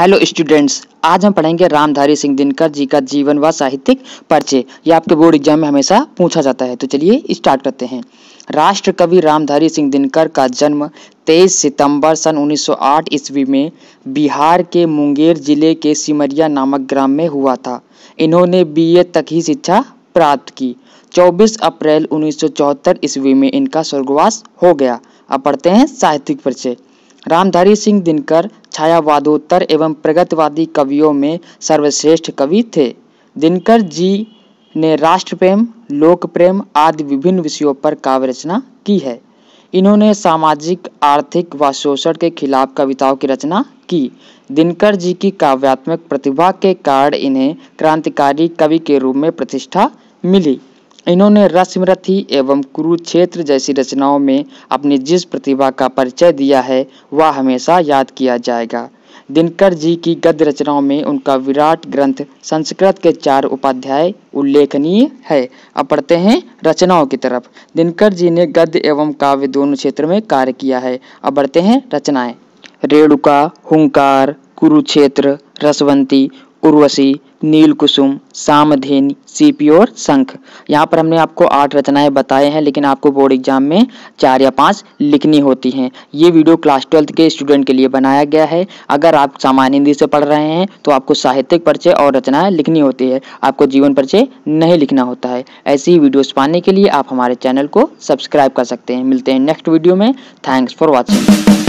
hello students आज हम पढ़ेंगे रामधारी सिंह दिनकर जी का जीवन व साहित्यिक परिचय यह आपके बोर्ड एग्जाम में हमेशा पूछा जाता है तो चलिए स्टार्ट करते हैं राष्ट्र कवि रामधारी सिंह दिनकर का जन्म 23 सितंबर सन 1908 ईस्वी में बिहार के मुंगेर जिले के सिमरिया नामक ग्राम में हुआ था इन्होंने बी तक ही शिक्षा प्राप्त की चौबीस अप्रैल उन्नीस ईस्वी में इनका स्वर्गवास हो गया अब पढ़ते हैं साहित्यिक परिचय रामधारी सिंह दिनकर छायावादोत्तर एवं प्रगतिवादी कवियों में सर्वश्रेष्ठ कवि थे दिनकर जी ने राष्ट्रप्रेम लोक प्रेम आदि विभिन्न विषयों पर काव्य रचना की है इन्होंने सामाजिक आर्थिक व शोषण के खिलाफ कविताओं की रचना की दिनकर जी की काव्यात्मक प्रतिभा के कारण इन्हें क्रांतिकारी कवि के रूप में प्रतिष्ठा मिली इन्होंने रसमरथी एवं कुरुक्षेत्र जैसी रचनाओं में अपनी जिस प्रतिभा का परिचय दिया है वह हमेशा याद किया जाएगा दिनकर जी की गद्य रचनाओं में उनका विराट ग्रंथ संस्कृत के चार उपाध्याय उल्लेखनीय है अब पढ़ते हैं रचनाओं की तरफ दिनकर जी ने गद्य एवं काव्य दोनों क्षेत्र में कार्य किया है अब बढ़ते हैं रचनाएं रेणुका हुंकार कुरुक्षेत्र रसवंती उर्वशी नील कुसुम सामधेन सीपी और शंख यहाँ पर हमने आपको आठ रचनाएं बताए हैं लेकिन आपको बोर्ड एग्जाम में चार या पांच लिखनी होती हैं ये वीडियो क्लास ट्वेल्थ के स्टूडेंट के लिए बनाया गया है अगर आप सामान्य हिंदी से पढ़ रहे हैं तो आपको साहित्यिक परिचय और रचनाएं लिखनी होती है आपको जीवन परिचय नहीं लिखना होता है ऐसी ही वीडियोज़ पाने के लिए आप हमारे चैनल को सब्सक्राइब कर सकते हैं मिलते हैं नेक्स्ट वीडियो में थैंक्स फॉर वॉचिंग